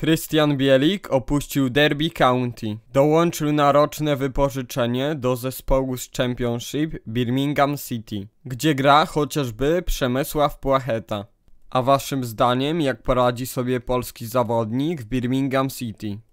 Christian Bielik opuścił Derby County. Dołączył na roczne wypożyczenie do zespołu z Championship Birmingham City, gdzie gra chociażby Przemysław Płacheta. A waszym zdaniem jak poradzi sobie polski zawodnik w Birmingham City?